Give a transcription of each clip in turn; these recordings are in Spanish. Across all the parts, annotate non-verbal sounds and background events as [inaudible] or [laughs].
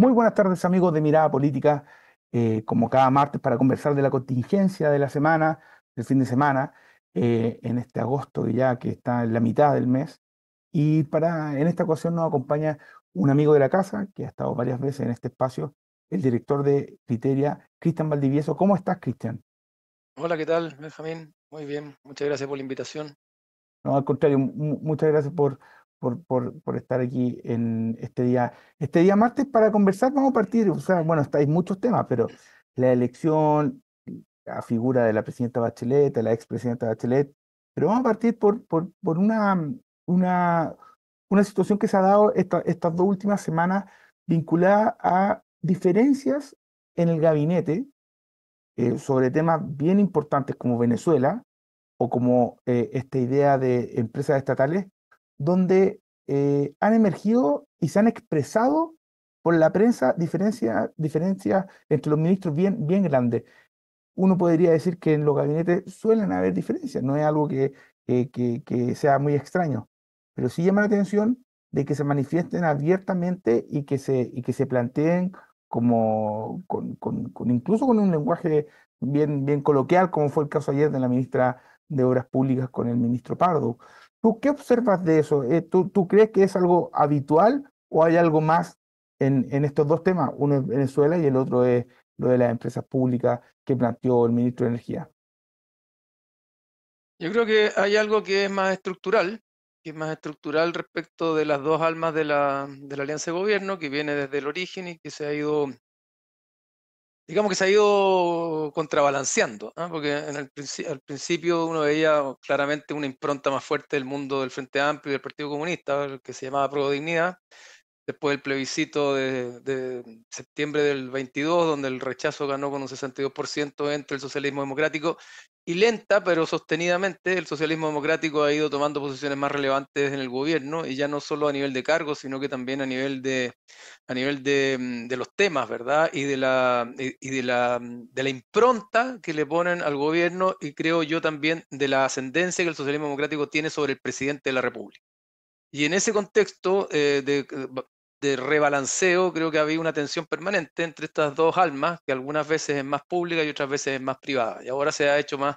Muy buenas tardes amigos de Mirada Política, eh, como cada martes para conversar de la contingencia de la semana, del fin de semana, eh, en este agosto ya que está en la mitad del mes. Y para, en esta ocasión nos acompaña un amigo de la casa que ha estado varias veces en este espacio, el director de Criteria, Cristian Valdivieso. ¿Cómo estás, Cristian? Hola, ¿qué tal, Benjamín? Muy bien, muchas gracias por la invitación. No, al contrario, muchas gracias por, por, por, por, estar aquí en este día. Este día martes para conversar vamos a partir, o sea, bueno, estáis muchos temas, pero la elección, la figura de la presidenta Bachelet, de la expresidenta Bachelet, pero vamos a partir por, por, por una, una, una situación que se ha dado estas dos últimas semanas vinculada a diferencias en el gabinete eh, sobre temas bien importantes como Venezuela o como eh, esta idea de empresas estatales donde eh, han emergido y se han expresado por la prensa diferencias diferencia entre los ministros bien, bien grandes. Uno podría decir que en los gabinetes suelen haber diferencias, no es algo que, eh, sea muy extraño, pero sí llama la atención de que se manifiesten abiertamente y que se, que se planteen como incluso con un lenguaje bien, bien coloquial, como fue el caso ayer de la ministra de Obras Públicas con el ministro Pardo. ¿Tú qué observas de eso? Eh, ¿tú, crees que es algo habitual o hay algo más en, estos dos temas, uno es Venezuela y el otro es lo de las empresas públicas que planteó el ministro de Energía. Yo creo que hay algo que es más estructural, que es más estructural respecto de las dos almas de la, de la alianza de gobierno, que viene desde el origen y que se ha ido digamos que se ha ido contrabalanceando, ¿ah? porque al principio uno veía claramente una impronta más fuerte del mundo del Frente Amplio y del Partido Comunista, que se llamaba Pro Dignidad, después del plebiscito de, de, septiembre del 22, donde el rechazo ganó con un 62% entre el socialismo democrático y lenta, pero sostenidamente, el socialismo democrático ha ido tomando posiciones más relevantes en el gobierno, y ya no solo a nivel de cargos, sino que también a nivel de, a nivel de, mm, los temas, ¿verdad? Y, de la, y de, la, mm, de la impronta que le ponen al gobierno, y creo yo también de la ascendencia que el socialismo democrático tiene sobre el presidente de la República. Y en ese contexto, eh, eh, de rebalanceo, creo que había una tensión permanente entre estas dos almas, que algunas veces es más pública y otras veces es más privada. Y ahora se ha hecho más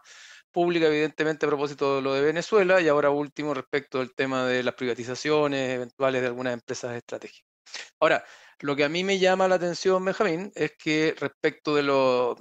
pública, evidentemente, a propósito de lo de Venezuela, y ahora último respecto del tema de las privatizaciones eventuales de algunas empresas estratégicas. Ahora, lo que a mí me llama la atención, Benjamín, es que respecto de lo,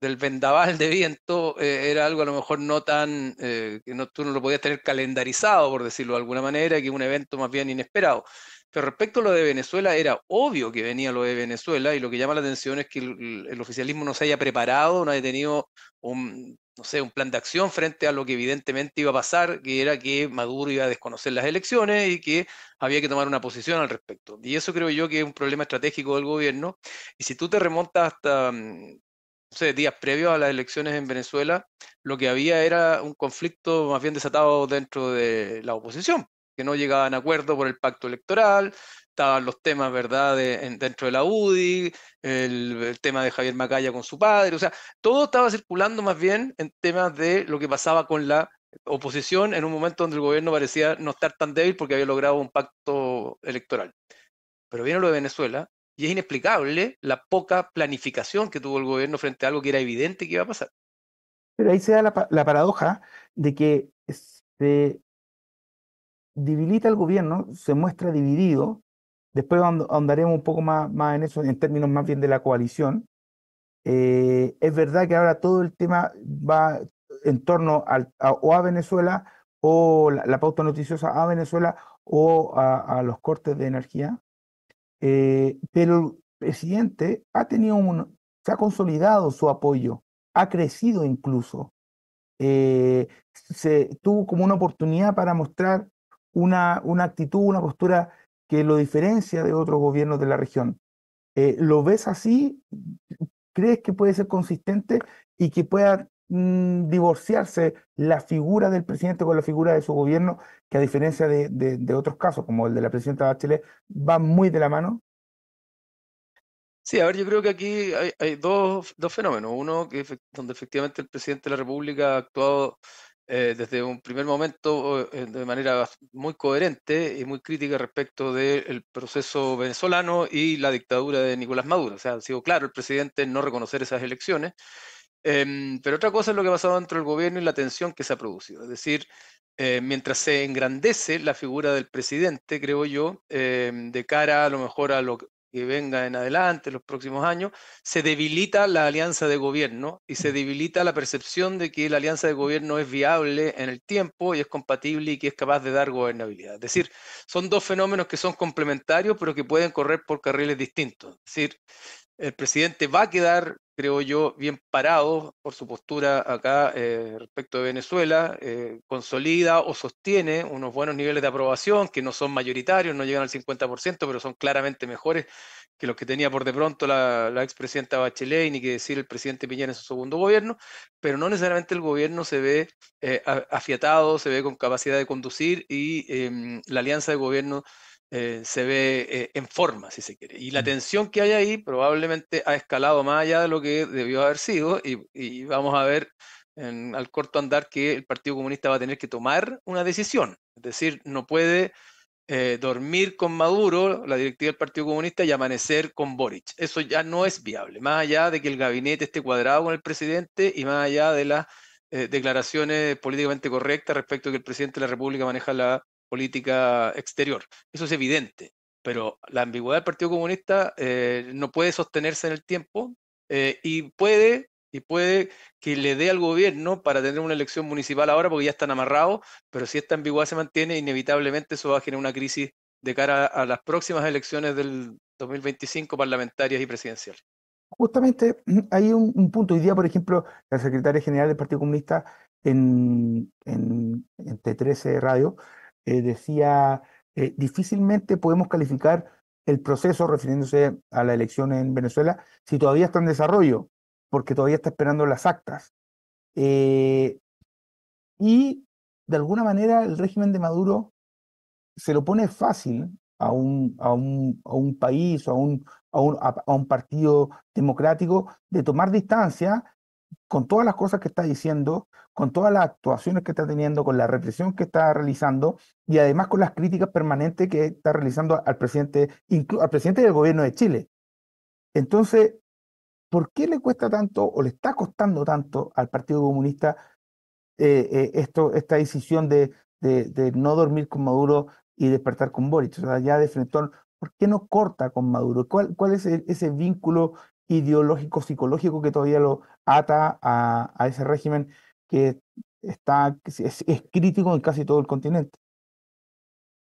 del vendaval de viento, eh, era algo a lo mejor no tan, eh, que no, tú no lo podías tener calendarizado, por decirlo de alguna manera, que un evento más bien inesperado. Pero respecto a lo de Venezuela, era obvio que venía lo de Venezuela y lo que llama la atención es que el, oficialismo no se haya preparado, no haya tenido un, no sé, un plan de acción frente a lo que evidentemente iba a pasar, que era que Maduro iba a desconocer las elecciones y que había que tomar una posición al respecto. Y eso creo yo que es un problema estratégico del gobierno. Y si tú te remontas hasta, mm, días previos a las elecciones en Venezuela, lo que había era un conflicto más bien desatado dentro de la oposición que no llegaban a acuerdo por el pacto electoral, estaban los temas, ¿verdad?, dentro de la UDI, el, tema de Javier Macaya con su padre, o sea, todo estaba circulando más bien en temas de lo que pasaba con la oposición en un momento donde el gobierno parecía no estar tan débil porque había logrado un pacto electoral. Pero viene lo de Venezuela y es inexplicable la poca planificación que tuvo el gobierno frente a algo que era evidente que iba a pasar. Pero ahí se da la, paradoja de que este debilita al gobierno, se muestra dividido. Después ahondaremos un poco más, más en eso, en términos más bien de la coalición. Eh, es verdad que ahora todo el tema va en torno al, a, o a Venezuela o la, pauta noticiosa a Venezuela o a, los cortes de energía. Eh, pero el presidente ha tenido un, se ha consolidado su apoyo, ha crecido incluso. Eh, se tuvo como una oportunidad para mostrar una, actitud, una postura que lo diferencia de otros gobiernos de la región. Eh, ¿Lo ves así? ¿Crees que puede ser consistente y que pueda mm, divorciarse la figura del presidente con la figura de su gobierno, que a diferencia de, otros casos, como el de la presidenta Bachelet, va muy de la mano? Sí, a ver, yo creo que aquí hay, dos, dos, fenómenos. Uno, que donde efectivamente el presidente de la República ha actuado eh, desde un primer momento eh, de manera muy coherente y muy crítica respecto del proceso venezolano y la dictadura de Nicolás Maduro. O sea, ha sido claro el presidente no reconocer esas elecciones. Em, pero otra cosa es lo que ha pasado dentro del gobierno y la tensión que se ha producido. Es decir, eh, mientras se engrandece la figura del presidente, creo yo, em, de cara a lo mejor a lo, que venga en adelante, los próximos años, se debilita la alianza de gobierno y se debilita la percepción de que la alianza de gobierno es viable en el tiempo y es compatible y que es capaz de dar gobernabilidad. Es decir, son dos fenómenos que son complementarios pero que pueden correr por carriles distintos. Es decir, el presidente va a quedar creo yo, bien parado por su postura acá eh, respecto de Venezuela, eh, consolida o sostiene unos buenos niveles de aprobación que no son mayoritarios, no llegan al 50%, pero son claramente mejores que los que tenía por de pronto la, la expresidenta Bachelet ni que decir el presidente Piñera en su segundo gobierno, pero no necesariamente el gobierno se ve eh, afiatado, se ve con capacidad de conducir y em, la alianza de gobierno eh, se ve eh, en forma, si se quiere. Y la mm. tensión que hay ahí probablemente ha escalado más allá de lo que debió haber sido y, vamos a ver al corto andar que el Partido Comunista va a tener que tomar una decisión. Es decir, no puede eh, dormir con Maduro, la directiva del Partido Comunista, y amanecer con Boric. Eso ya no es viable, más allá de que el gabinete esté cuadrado con el presidente y más allá de las declaraciones políticamente correctas respecto a que el presidente de la República maneja la política exterior. Eso es evidente, pero la ambigüedad del Partido Comunista eh, no puede sostenerse en el tiempo eh, y puede y puede que le dé al gobierno para tener una elección municipal ahora porque ya están amarrados, pero si esta ambigüedad se mantiene, inevitablemente eso va a generar una crisis de cara a las próximas elecciones del 2025 parlamentarias y presidenciales. Justamente mm, hay un, punto. Hoy día, por ejemplo, la secretaria general del Partido Comunista en, en T13 Radio eh, decía, eh, difícilmente podemos calificar el proceso, refiriéndose a la elección en Venezuela, si todavía está en desarrollo, porque todavía está esperando las actas. Eh, y de alguna manera el régimen de Maduro se lo pone fácil a un, a un, país o un, a un, a un partido democrático de tomar distancia con todas las cosas que está diciendo, con todas las actuaciones que está teniendo, con la represión que está realizando y además con las críticas permanentes que está realizando al presidente, al presidente del gobierno de Chile. Entonces, ¿por qué le cuesta tanto o le está costando tanto al Partido Comunista eh, eh, esto, esta decisión de, no dormir con Maduro y despertar con Boric? O sea, ya de frente, ¿por qué no corta con Maduro? ¿Cuál, cuál es ese vínculo ideológico, psicológico que todavía lo ata a, ese régimen que está, es, crítico en casi todo el continente.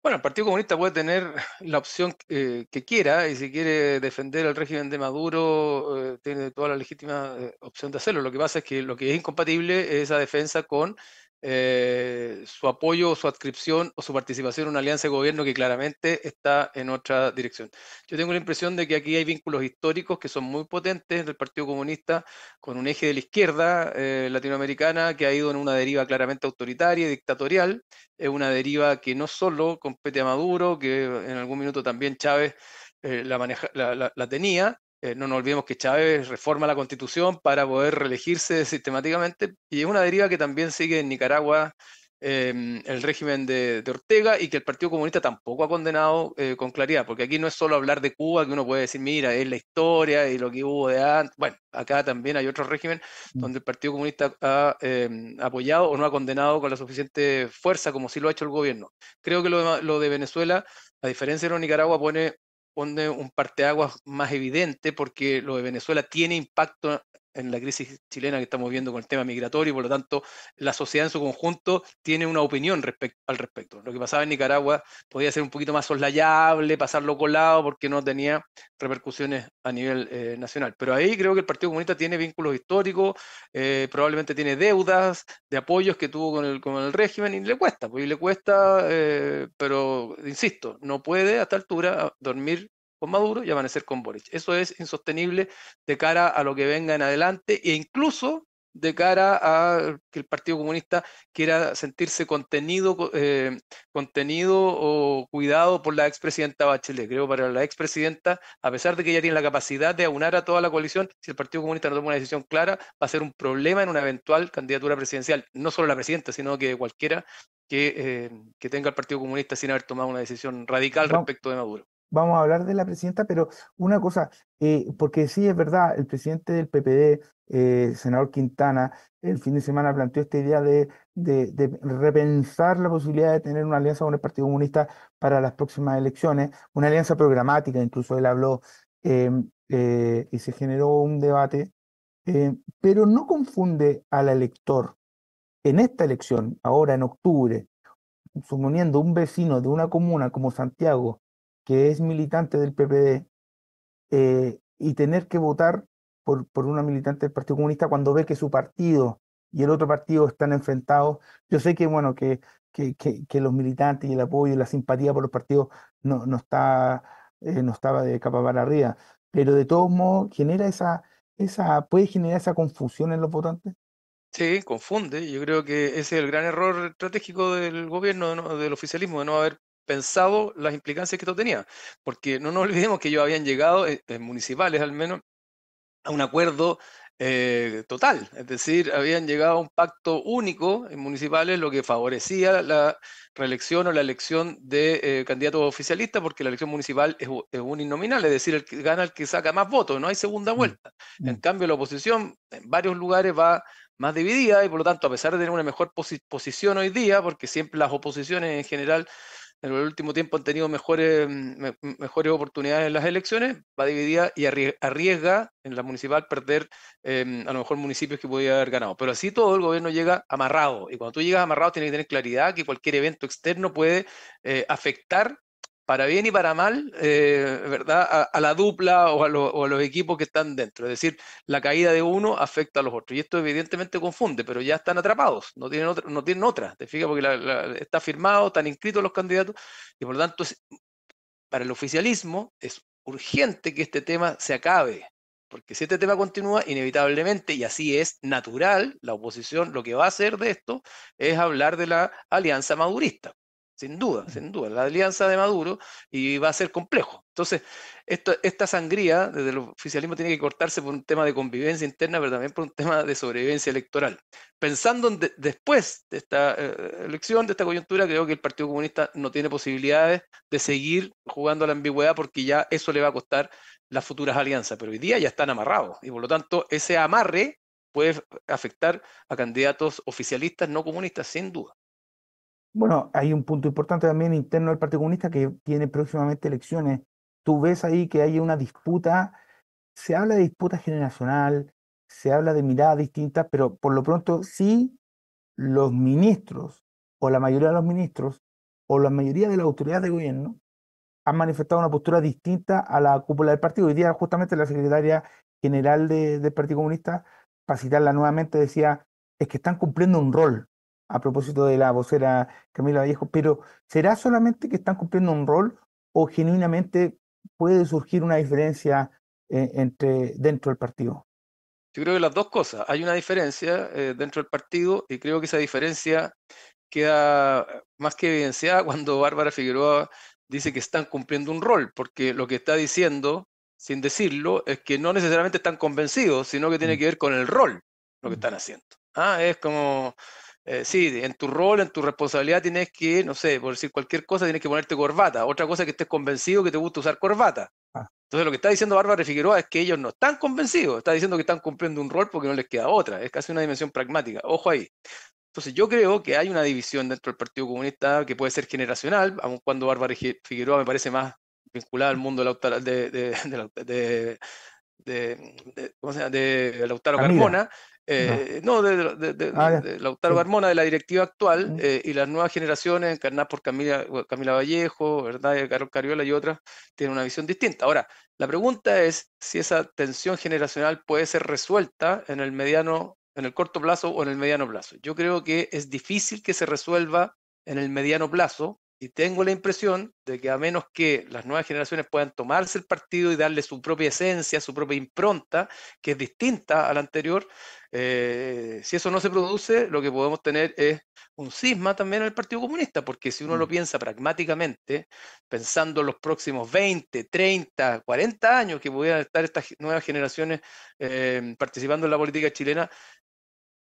Bueno, el Partido Comunista puede tener la opción eh, que quiera y si quiere defender el régimen de Maduro, eh, tiene toda la legítima eh, opción de hacerlo. Lo que pasa es que lo que es incompatible es esa defensa con eh, su apoyo o su adscripción o su participación en una alianza de gobierno que claramente está en otra dirección. Yo tengo la impresión de que aquí hay vínculos históricos que son muy potentes del Partido Comunista con un eje de la izquierda eh, latinoamericana que ha ido en una deriva claramente autoritaria y dictatorial, es una deriva que no solo compete a Maduro, que en algún minuto también Chávez eh, la, tenía, eh, no nos olvidemos que Chávez reforma la constitución para poder reelegirse sistemáticamente y es una deriva que también sigue en Nicaragua em, el régimen de, Ortega y que el Partido Comunista tampoco ha condenado eh, con claridad, porque aquí no es solo hablar de Cuba, que uno puede decir, mira, es la historia y lo que hubo de antes. Bueno, acá también hay otro régimen mm. donde el Partido Comunista ha em, apoyado o no ha condenado con la suficiente fuerza como sí lo ha hecho el gobierno. Creo que lo de, lo de Venezuela, a diferencia de lo de Nicaragua, pone pone un parteaguas más evidente porque lo de Venezuela tiene impacto en la crisis chilena que estamos viendo con el tema migratorio y por lo tanto la sociedad en su conjunto tiene una opinión al respecto. Lo que pasaba en Nicaragua podía ser un poquito más soslayable, pasarlo colado porque no tenía repercusiones a nivel eh, nacional. Pero ahí creo que el Partido Comunista tiene vínculos históricos, eh, probablemente tiene deudas de apoyos que tuvo con el, con el régimen y le cuesta, pues le cuesta, eh, pero insisto, no puede a esta altura dormir con Maduro y amanecer con Boric. Eso es insostenible de cara a lo que venga en adelante e incluso de cara a que el Partido Comunista quiera sentirse contenido, eh, contenido o cuidado por la expresidenta Bachelet. Creo para la expresidenta, a pesar de que ella tiene la capacidad de aunar a toda la coalición, si el Partido Comunista no toma una decisión clara, va a ser un problema en una eventual candidatura presidencial, no solo la presidenta, sino que cualquiera que, eh, tenga el Partido Comunista sin haber tomado una decisión radical respecto de Maduro vamos a hablar de la presidenta, pero una cosa, eh, porque sí es verdad, el presidente del PPD, eh, senador Quintana, el fin de semana planteó esta idea de, repensar la posibilidad de tener una alianza con el Partido Comunista para las próximas elecciones, una alianza programática, incluso él habló em, eh, y se generó un debate, pero no confunde al elector en esta elección, ahora en octubre, suponiendo un vecino de una comuna como Santiago que es militante del PPD eh, y tener que votar por, por una militante del Partido Comunista cuando ve que su partido y el otro partido están enfrentados. Yo sé que, bueno, que, que, que, los militantes y el apoyo y la simpatía por los partidos no, no, está, eh, no estaba de capa para arriba, pero de todos modos genera esa, esa, puede generar esa confusión en los votantes. Sí, confunde. Yo creo que ese es el gran error estratégico del gobierno, del oficialismo, de no haber pensado las implicancias que esto tenía, porque no nos olvidemos que ellos habían llegado, en eh, eh, municipales al menos, a un acuerdo eh, total, es decir, habían llegado a un pacto único en municipales, lo que favorecía la reelección o la elección de candidatos oficialistas, porque la elección municipal es, es uninominal, es decir, el que gana el que saca más votos, no hay segunda mm, vuelta. Mm. En cambio, la oposición en varios lugares va más dividida y por lo tanto, a pesar de tener una mejor posición hoy día, porque siempre las oposiciones en general en el último tiempo han tenido mejores, mm, mejores oportunidades en las elecciones, va dividida y arriesga en la municipal perder em, a lo mejor municipios que podía haber ganado. Pero así todo el gobierno llega amarrado. Y cuando tú llegas amarrado tienes que tener claridad que cualquier evento externo puede eh, afectar para bien y para mal, eh, ¿verdad? A, la dupla o a, los equipos que están dentro. Es decir, la caída de uno afecta a los otros. Y esto evidentemente confunde, pero ya están atrapados, no tienen otra, no tienen otra ¿te fijas? Porque está firmado, están inscritos los candidatos, y por lo tanto, para el oficialismo es urgente que este tema se acabe, porque si este tema continúa, inevitablemente, y así es natural, la oposición lo que va a hacer de esto es hablar de la alianza madurista sin duda, sin duda, la alianza de Maduro y va a ser complejo. Entonces, esta sangría desde el oficialismo tiene que cortarse por un tema de convivencia interna, pero también por un tema de sobrevivencia electoral. Pensando después de esta eh, elección, de esta coyuntura, creo que el Partido Comunista no tiene posibilidades de seguir jugando a la ambigüedad porque ya eso le va a costar las futuras alianzas, pero hoy día ya están amarrados y por lo tanto ese amarre puede afectar a candidatos oficialistas no comunistas, sin duda. Bueno, hay un punto importante también interno del Partido Comunista que tiene próximamente elecciones. Tú ves ahí que hay una disputa, se habla de disputa generacional, se habla de miradas distintas, pero por lo pronto sí los ministros o la mayoría de los ministros o la mayoría de las autoridades de gobierno han manifestado una postura distinta a la cúpula del partido. Hoy día justamente la secretaria general del Partido Comunista, para citarla nuevamente, decía, es que están cumpliendo un rol, a propósito de la vocera Camila Vallejo, pero ¿será solamente que están cumpliendo un rol o genuinamente puede surgir una diferencia eh, entre, dentro del partido? Yo creo que las dos cosas. Hay una diferencia eh, dentro del partido y creo que esa diferencia queda más que evidenciada [laughs] cuando Bárbara Figueroa dice que están cumpliendo un rol, porque lo que está diciendo, sin decirlo, es que no necesariamente están convencidos, sino que tiene mm. que ver con el rol lo que mm. están haciendo. Ah, es como eh, sí, en tu rol, en tu responsabilidad tienes que, no sé, por decir cualquier cosa, tienes que ponerte corbata. Otra cosa es que estés convencido que te gusta usar corbata. Ah. Entonces lo que está diciendo Bárbara Figueroa es que ellos no están convencidos, está diciendo que están cumpliendo un rol porque no les queda otra, es casi una dimensión pragmática, ojo ahí. Entonces yo creo que hay una división dentro del Partido Comunista que puede ser generacional, aun cuando Bárbara Figueroa me parece más vinculada al mundo de, de, de, de Lautaro Carmona, eh, no, de, ah, Lautaro Barmona, de la directiva actual, eh, y las nuevas generaciones, encarnadas por Camila, Camila Vallejo, ¿verdad? Eh, Carol Cariola y otras, tienen una visión distinta. Ahora, la pregunta es si esa tensión generacional puede ser resuelta en el mediano, en el corto plazo o en el mediano plazo. Yo creo que es difícil que se resuelva en el mediano plazo, y tengo la impresión de que a menos que las nuevas generaciones puedan tomarse el partido y darle su propia esencia, su propia impronta, que es distinta a la anterior, eh, si eso no se produce, lo que podemos tener es un cisma también en el Partido Comunista, porque si uno lo mm. piensa pragmáticamente, pensando en los próximos 20, 30, 40 años que podrían estar estas nuevas generaciones eh, participando en la política chilena,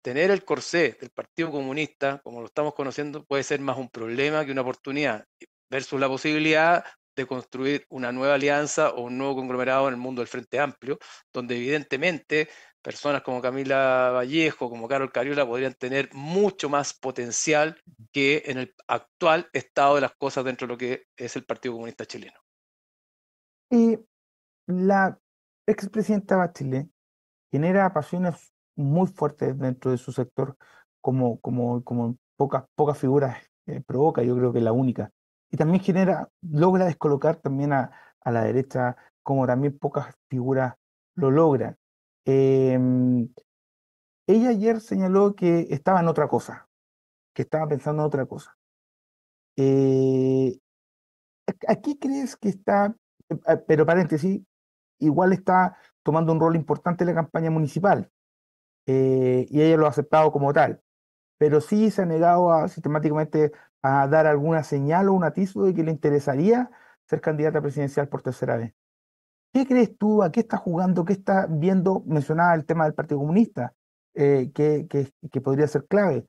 tener el corsé del Partido Comunista, como lo estamos conociendo, puede ser más un problema que una oportunidad, versus la posibilidad de construir una nueva alianza o un nuevo conglomerado en el mundo del Frente Amplio, donde evidentemente personas como Camila Vallejo, como Carol Cariola, podrían tener mucho más potencial que en el actual estado de las cosas dentro de lo que es el Partido Comunista Chileno. Y la expresidenta Bachelet genera pasiones muy fuerte dentro de su sector, como, como, como pocas, pocas figuras eh, provoca, yo creo que la única. Y también genera, logra descolocar también a, la derecha, como también pocas figuras lo logran. Em, ella ayer señaló que estaba en otra cosa, que estaba pensando en otra cosa. Eh, aquí crees que está, eh, pero paréntesis, igual está tomando un rol importante en la campaña municipal, eh, y ella lo ha aceptado como tal. Pero sí se ha negado sistemáticamente a dar alguna señal o un atisbo de que le interesaría ser candidata presidencial por tercera vez. ¿Qué crees tú? ¿A qué está jugando? ¿Qué está viendo? mencionada el tema del Partido Comunista, eh, que, que, podría ser clave.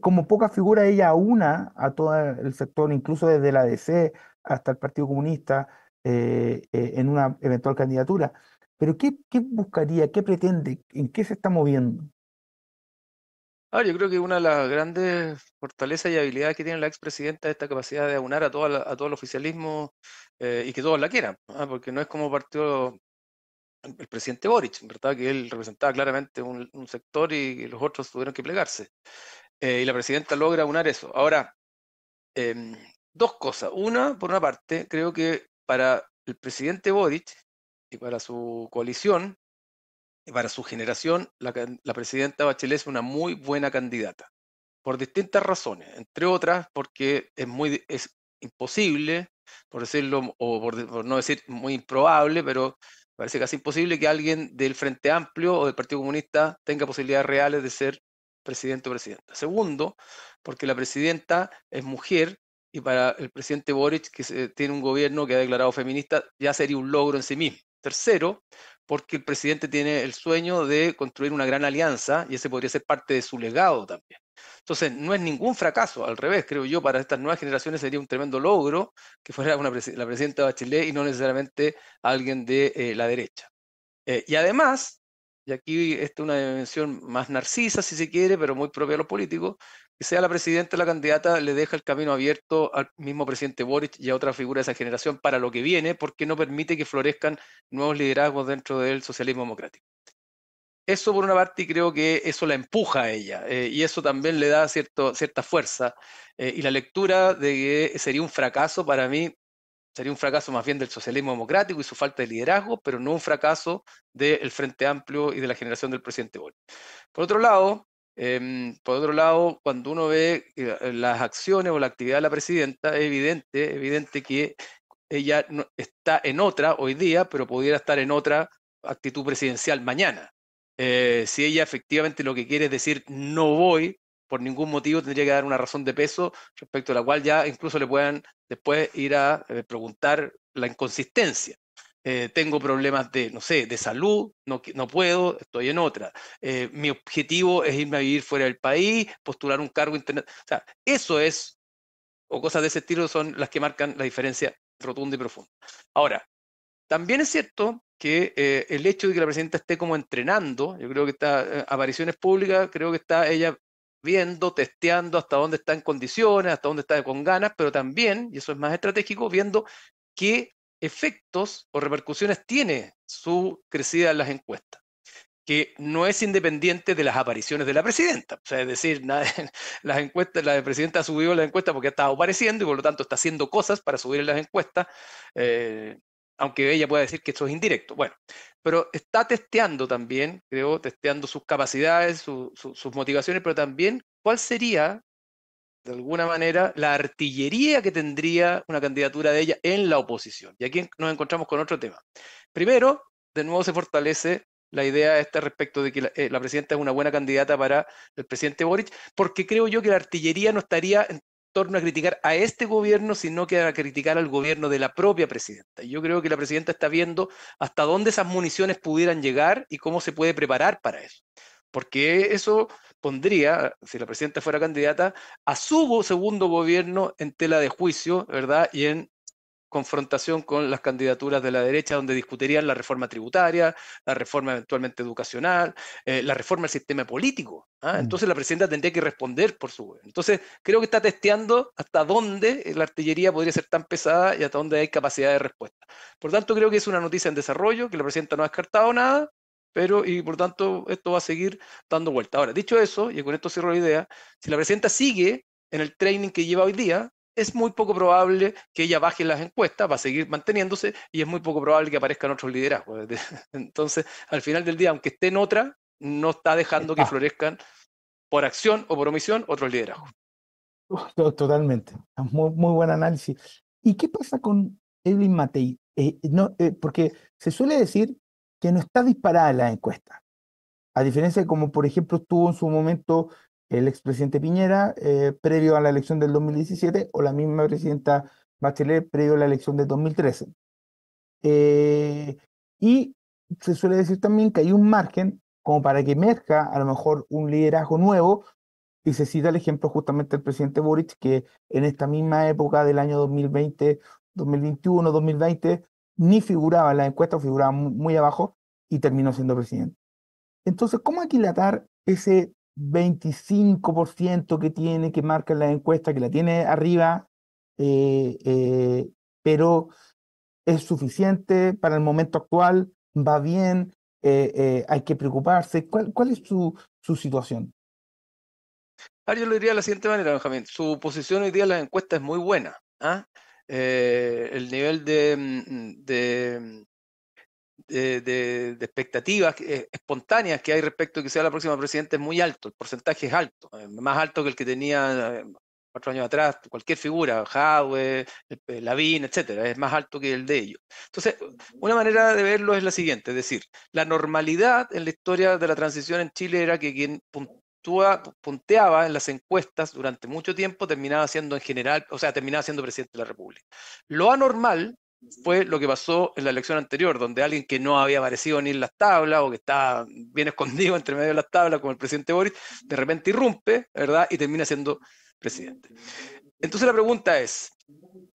Como poca figura, ella una a todo el sector, incluso desde la DC hasta el Partido Comunista, eh, en una eventual candidatura. Pero ¿qué, buscaría? ¿Qué pretende? ¿En qué se está moviendo? Ah, yo creo que una de las grandes fortalezas y habilidades que tiene la expresidenta es esta capacidad de aunar a, todo el oficialismo eh, y que todos la quieran, ¿ah? porque no es como partió el presidente Boric, ¿verdad? Que él representaba claramente un, sector y los otros tuvieron que plegarse. Eh, y la presidenta logra aunar eso. Ahora, em, dos cosas. Una, por una parte, creo que para el presidente Boric y para su coalición, y para su generación, la, presidenta Bachelet es una muy buena candidata, por distintas razones, entre otras porque es, muy, es imposible, por decirlo, o por, por no decir muy improbable, pero parece casi imposible que alguien del Frente Amplio o del Partido Comunista tenga posibilidades reales de ser presidente o presidenta. Segundo, porque la presidenta es mujer y para el presidente Boric, que tiene un gobierno que ha declarado feminista, ya sería un logro en sí mismo. Tercero, porque el presidente tiene el sueño de construir una gran alianza y ese podría ser parte de su legado también. Entonces, no es ningún fracaso, al revés, creo yo, para estas nuevas generaciones sería un tremendo logro que fuera la presidenta de Bachelet y no necesariamente alguien de eh, la derecha. Eh, y además, y aquí esta es una dimensión más narcisa, si se quiere, pero muy propia a los políticos, que sea la presidenta la candidata le deja el camino abierto al mismo presidente Boric y a otra figura de esa generación para lo que viene, porque no permite que florezcan nuevos liderazgos dentro del socialismo democrático. Eso por una parte y creo que eso la empuja a ella eh, y eso también le da cierto, cierta fuerza. Eh, y la lectura de que sería un fracaso para mí sería un fracaso más bien del socialismo democrático y su falta de liderazgo, pero no un fracaso del Frente Amplio y de la generación del presidente Boric. Por otro lado, Em, por otro lado, cuando uno ve eh, las acciones o la actividad de la presidenta, es evidente, evidente que ella está en otra hoy día, pero pudiera estar en otra actitud presidencial mañana. Eh, si ella efectivamente lo que quiere es decir no voy, por ningún motivo tendría que dar una razón de peso respecto a la cual ya incluso le puedan después ir a eh, preguntar la inconsistencia. Eh, tengo problemas de, no sé, de salud, no, no puedo, estoy en otra. Eh, mi objetivo es irme a vivir fuera del país, postular un cargo internet. O sea, eso es, o cosas de ese estilo son las que marcan la diferencia rotunda y profunda. Ahora, también es cierto que eh, el hecho de que la presidenta esté como entrenando, yo creo que está, apariciones públicas, creo que está ella viendo, testeando hasta dónde está en condiciones, hasta dónde está con ganas, pero también, y eso es más estratégico, viendo que efectos o repercusiones tiene su crecida en las encuestas, que no es independiente de las apariciones de la presidenta. O sea, es decir, [laughs] las encuestas, la presidenta ha subido las encuestas porque ha estado apareciendo y por lo tanto está haciendo cosas para subir en las encuestas, eh, aunque ella pueda decir que eso es indirecto. Bueno, pero está testeando también, creo, testeando sus capacidades, sus motivaciones, pero también cuál sería de alguna manera, la artillería que tendría una candidatura de ella en la oposición. Y aquí nos encontramos con otro tema. Primero, de nuevo se fortalece la idea este respecto de que eh, la, presidenta es una buena candidata para el presidente Boric, porque creo yo que la artillería no estaría en torno a criticar a este gobierno, sino que a criticar al gobierno de la propia presidenta. Y Yo creo que la presidenta está viendo hasta dónde esas municiones pudieran llegar y cómo se puede preparar para eso. Porque eso pondría, si la presidenta fuera candidata, a su segundo gobierno en tela de juicio, ¿verdad? Y en confrontación con las candidaturas de la derecha, donde discutirían la reforma tributaria, la reforma eventualmente educacional, eh, la reforma del sistema político. ¿ah? Mm. Entonces la presidenta tendría que responder por su gobierno. Entonces creo que está testeando hasta dónde la artillería podría ser tan pesada y hasta dónde hay capacidad de respuesta. Por tanto, creo que es una noticia en desarrollo, que la presidenta no ha descartado nada, pero y por tanto esto va a seguir dando vuelta. Ahora, dicho eso, y con esto cierro la idea, si la presidenta sigue en el training que lleva hoy día, es muy poco probable que ella baje las encuestas, va a seguir manteniéndose y es muy poco probable que aparezcan otros liderazgos. [laughs] Entonces, al final del día, aunque esté en otra, no está dejando que florezcan por acción o por omisión otros liderazgos. Totalmente, muy, muy buen análisis. ¿Y qué pasa con Evelyn Matei? Eh, no, eh, porque se suele decir que no está disparada en la encuesta. A diferencia de como, por ejemplo, estuvo en su momento el expresidente Piñera eh, previo a la elección del 2017 o la misma presidenta Bachelet previo a la elección del 2013. Eh, y se suele decir también que hay un margen como para que emerja a lo mejor un liderazgo nuevo y se cita el ejemplo justamente del presidente Boric que en esta misma época del año 2020, 2021, 2020 ni figuraba en la encuesta, figuraba muy abajo y terminó siendo presidente. Entonces, ¿cómo aquilatar ese 25% que tiene, que marca la encuesta, que la tiene arriba, eh, eh, pero es suficiente para el momento actual, va bien, eh, hay que preocuparse. ¿Cuál, cuál es su, su situación? yo lo diría de la siguiente manera, Benjamín. Su posición hoy día en las encuestas es muy buena. ¿ah? Eh, el nivel de, mm, mm, expectativas eh, espontáneas que hay respecto a que sea la próxima presidenta es muy alto, el porcentaje es alto, eh, más alto que el que tenía cuatro años atrás, cualquier figura, Jadwe, Lavín, etcétera, es más alto que el de ellos. Entonces, una manera de verlo es la siguiente, es decir, la normalidad en la historia de la transición en Chile era que quien punteaba en las encuestas durante mucho tiempo terminaba siendo en general, o sea, terminaba siendo presidente de la República. Lo anormal fue lo que pasó en la elección anterior, donde alguien que no había aparecido ni en las tablas o que estaba bien escondido entre medio de las tablas, como el presidente Boris, de repente irrumpe, ¿verdad? Y termina siendo presidente. Entonces la pregunta es,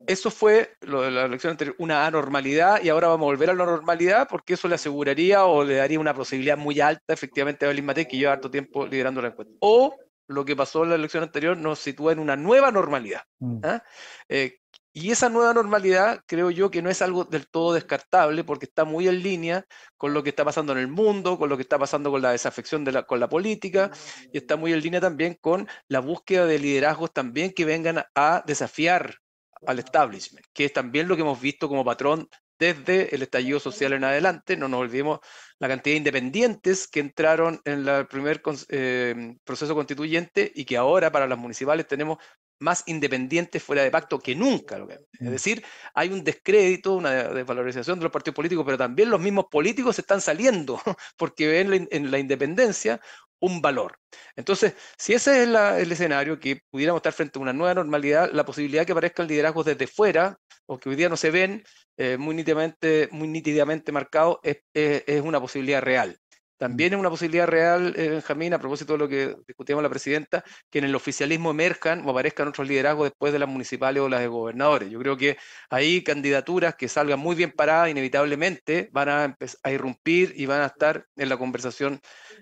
eso fue, lo de la elección anterior, una anormalidad y ahora vamos a volver a la normalidad porque eso le aseguraría o le daría una posibilidad muy alta efectivamente a Evelyn que lleva harto tiempo liderando la encuesta. O lo que pasó en la elección anterior nos sitúa en una nueva normalidad. Mm. ¿ah? Eh, y esa nueva normalidad creo yo que no es algo del todo descartable porque está muy en línea con lo que está pasando en el mundo, con lo que está pasando con la desafección con la política mm. y está muy en línea también con la búsqueda de liderazgos también que vengan a desafiar al establishment, que es también lo que hemos visto como patrón desde el estallido social en adelante. No nos olvidemos la cantidad de independientes que entraron en el primer eh, proceso constituyente y que ahora para las municipales tenemos más independientes fuera de pacto que nunca. Lo es mm. decir, hay un descrédito, una desvalorización de los partidos políticos, pero también los mismos políticos se están saliendo [laughs] porque ven en la independencia un valor. Entonces, si ese es el escenario, que pudiéramos estar frente a una nueva normalidad, la posibilidad de que aparezcan liderazgos desde fuera, o que hoy día no se ven eh, muy nítidamente, muy nítidamente marcados, es, una posibilidad real. Mm. También es una posibilidad real, eh, Benjamín, a propósito de lo que discutíamos la presidenta, que en el oficialismo emerjan o aparezcan otros liderazgos después de las municipales o las de gobernadores. Yo creo que ahí candidaturas que salgan muy bien paradas inevitablemente van a, a irrumpir y van a estar en la conversación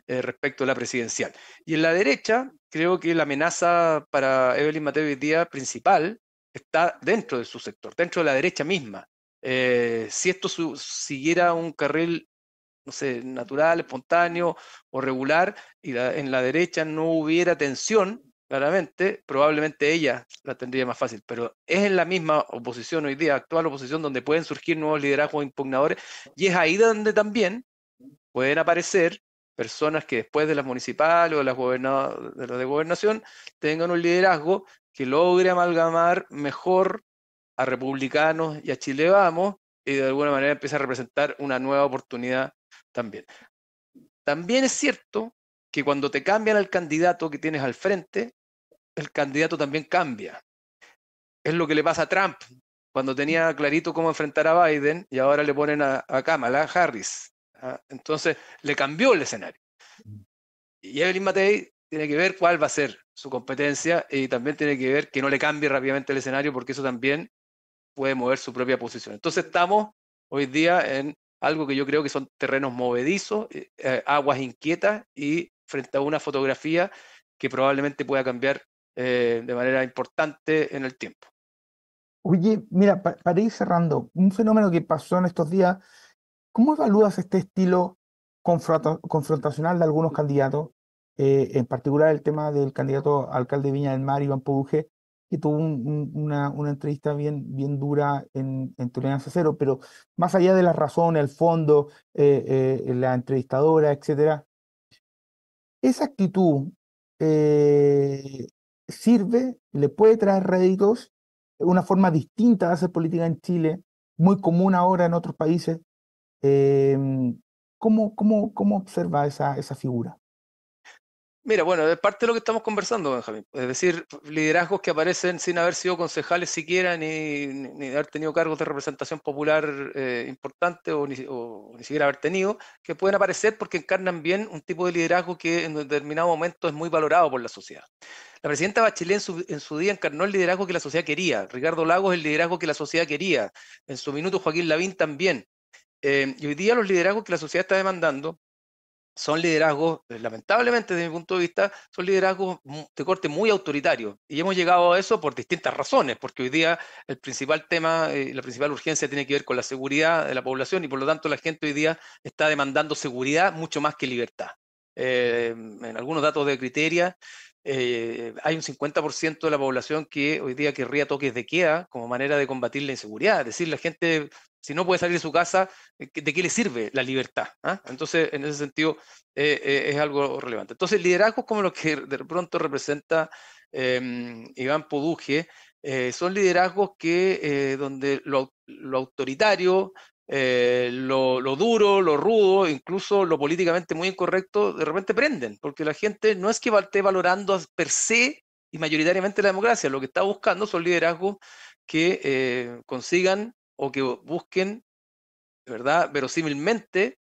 eh, respecto a la presidencial. Y en la derecha, creo que la amenaza para Evelyn Mateo y día principal está dentro de su sector, dentro de la derecha misma. Eh, si esto siguiera un carril no sé, natural, espontáneo o regular, y en la derecha no hubiera tensión, claramente, probablemente ella la tendría más fácil, pero es en la misma oposición hoy día, actual oposición, donde pueden surgir nuevos liderazgos impugnadores, y es ahí donde también pueden aparecer personas que después de las municipales o de las, de, de gobernación tengan un liderazgo que logre amalgamar mejor a republicanos y a chilevamos, y de alguna manera empiece a representar una nueva oportunidad también. También es cierto que cuando te cambian al candidato que tienes al frente, el candidato también cambia. Es lo que le pasa a Trump cuando tenía clarito cómo enfrentar a Biden y ahora le ponen a, a Kamala Harris. ¿ah? Entonces le cambió el escenario. Mm. Y Evelyn Matei tiene que ver cuál va a ser su competencia y también tiene que ver que no le cambie rápidamente el escenario porque eso también puede mover su propia posición. Entonces estamos hoy día en algo que yo creo que son terrenos movedizos, eh, eh, aguas inquietas y frente a una fotografía que probablemente pueda cambiar eh, de manera importante en el tiempo. Oye, mira, para, ir cerrando, un fenómeno que pasó en estos días, ¿cómo evalúas este estilo confrontacional de algunos candidatos, en particular el tema del candidato alcalde de Viña del Mar, Iván Pouge que tuvo una, entrevista bien, dura en, en Tolerancia Cero, pero más allá de la razón, el fondo, eh, eh, la entrevistadora, etc., esa actitud eh, sirve, le puede traer réditos, una forma distinta de hacer política en Chile, muy común ahora en otros países. Em, ¿cómo, cómo, observa esa figura? Mira, bueno, es parte de lo que estamos conversando, Benjamín. Es decir, liderazgos que aparecen sin haber sido concejales siquiera, ni, haber tenido cargos de representación popular eh, importante o ni, siquiera haber tenido, que pueden aparecer porque encarnan bien un tipo de liderazgo que en determinado momento es muy valorado por la sociedad. La presidenta Bachelet en su, día encarnó el liderazgo que la sociedad quería. Ricardo Lagos el liderazgo que la sociedad quería. En su minuto Joaquín Lavín también. Eh, y hoy día los liderazgos que la sociedad está demandando son liderazgos, eh, lamentablemente desde mi punto de vista, son liderazgos de corte muy autoritario. Y hemos llegado a eso por distintas razones, porque hoy día el principal tema, eh, la principal urgencia tiene que ver con la seguridad de la población y por lo tanto la gente hoy día está demandando seguridad mucho más que libertad. Eh, en algunos datos de criteria, eh, hay un 50% de la población que hoy día querría toques de queda como manera de combatir la inseguridad. Es decir, la gente, si no puede salir de su casa, eh, ¿de qué le sirve la libertad? ¿Ah? Entonces, en ese sentido, eh, es algo relevante. Entonces, liderazgos como los que de pronto representa em, Iván Poduje, son liderazgos que donde lo, autoritario, eh, lo, duro, lo rudo, incluso lo políticamente muy incorrecto, de repente prenden, porque la gente no es que esté valorando per se y mayoritariamente la democracia, lo que está buscando son liderazgos que eh, consigan o que busquen, ¿verdad?, verosímilmente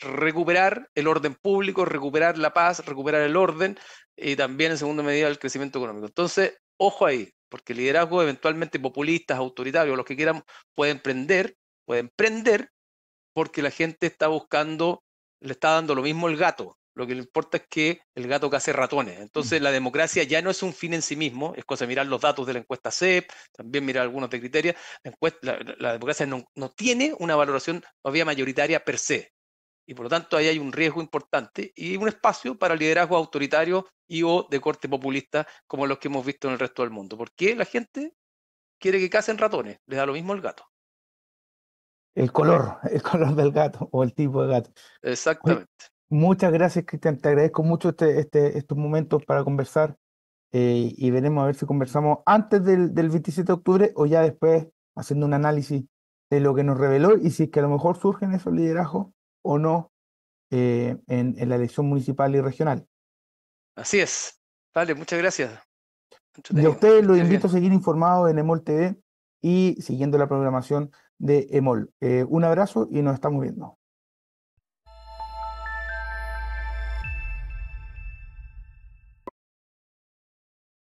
recuperar el orden público, recuperar la paz, recuperar el orden y también en segunda medida el crecimiento económico. Entonces, ojo ahí, porque liderazgos eventualmente populistas, autoritarios, los que quieran, pueden prender, pueden emprender porque la gente está buscando, le está dando lo mismo el gato. Lo que le importa es que el gato case ratones. Entonces, mm. la democracia ya no es un fin en sí mismo, es cosa de mirar los datos de la encuesta CEP, también mirar algunos de criterios. La, democracia no, tiene una valoración todavía mayoritaria per se. Y por lo tanto, ahí hay un riesgo importante y un espacio para liderazgo autoritario y o de corte populista como los que hemos visto en el resto del mundo. Porque la gente quiere que casen ratones, le da lo mismo el gato el color, [laughs] el color del gato o el tipo de gato. Exactamente. muchas gracias, Cristian. Te agradezco mucho este, este, estos momentos para conversar eh, y veremos a ver si conversamos antes del, del 27 de octubre o ya después haciendo un análisis de lo que nos reveló y si es que a lo mejor surgen esos liderazgos o no eh, en, en, la elección municipal y regional. Así es. Vale, muchas gracias. y a ustedes los invito a seguir informados en Emol TV y siguiendo la programación de EMOL. Eh, un abrazo y nos estamos viendo.